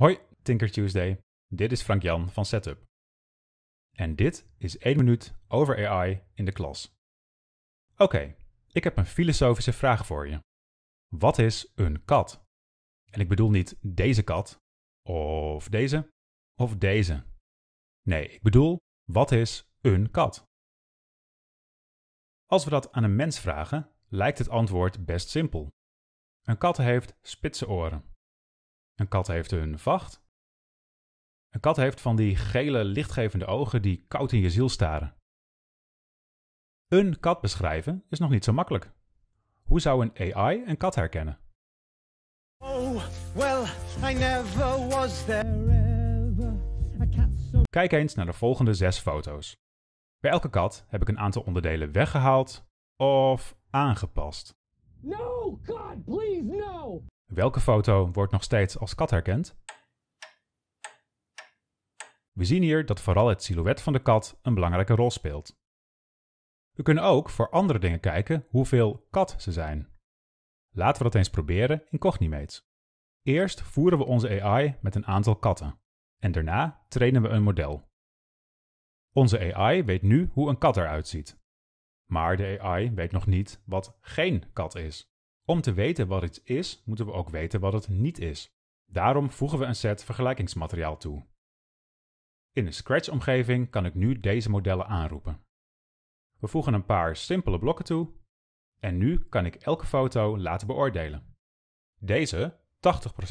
Hoi, Tinker Tuesday. Dit is Frank Jan van Setup. En dit is 1 minuut over AI in de klas. Oké, ik heb een filosofische vraag voor je. Wat is een kat? En ik bedoel niet deze kat, of deze, of deze. Nee, ik bedoel, wat is een kat? Als we dat aan een mens vragen, lijkt het antwoord best simpel. Een kat heeft spitse oren. Een kat heeft een vacht. Een kat heeft van die gele lichtgevende ogen die koud in je ziel staren. Een kat beschrijven is nog niet zo makkelijk. Hoe zou een AI een kat herkennen? Oh, well, I never was there ever. Kijk eens naar de volgende zes foto's. Bij elke kat heb ik een aantal onderdelen weggehaald of aangepast. No, God, please, no! Welke foto wordt nog steeds als kat herkend? We zien hier dat vooral het silhouet van de kat een belangrijke rol speelt. We kunnen ook voor andere dingen kijken hoeveel kat ze zijn. Laten we dat eens proberen in Cognimates. Eerst voeren we onze AI met een aantal katten en daarna trainen we een model. Onze AI weet nu hoe een kat eruit ziet. Maar de AI weet nog niet wat geen kat is. Om te weten wat iets is, moeten we ook weten wat het niet is. Daarom voegen we een set vergelijkingsmateriaal toe. In een Scratch-omgeving kan ik nu deze modellen aanroepen. We voegen een paar simpele blokken toe en nu kan ik elke foto laten beoordelen. Deze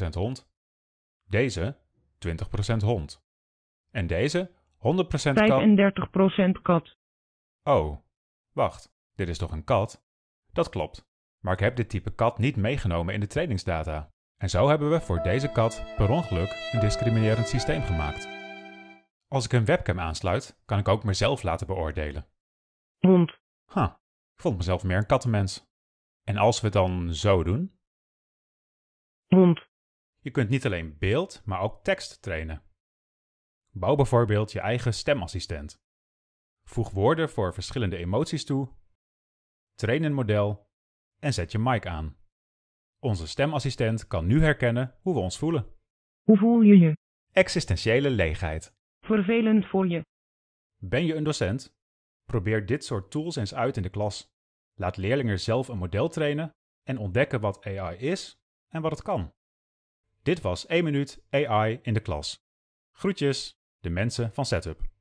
80% hond, deze 20% hond en deze 100% kat. 35% kat. Oh, wacht, dit is toch een kat? Dat klopt. Maar ik heb dit type kat niet meegenomen in de trainingsdata. En zo hebben we voor deze kat per ongeluk een discriminerend systeem gemaakt. Als ik een webcam aansluit, kan ik ook mezelf laten beoordelen. Hond. Ha, huh, ik vond mezelf meer een kattenmens. En als we het dan zo doen? Hond. Je kunt niet alleen beeld, maar ook tekst trainen. Bouw bijvoorbeeld je eigen stemassistent. Voeg woorden voor verschillende emoties toe. Train een model en zet je mic aan. Onze stemassistent kan nu herkennen hoe we ons voelen. Hoe voel je je? Existentiële leegheid. Vervelend voor je. Ben je een docent? Probeer dit soort tools eens uit in de klas. Laat leerlingen zelf een model trainen en ontdekken wat AI is en wat het kan. Dit was 1 minuut AI in de klas. Groetjes, de mensen van Setup.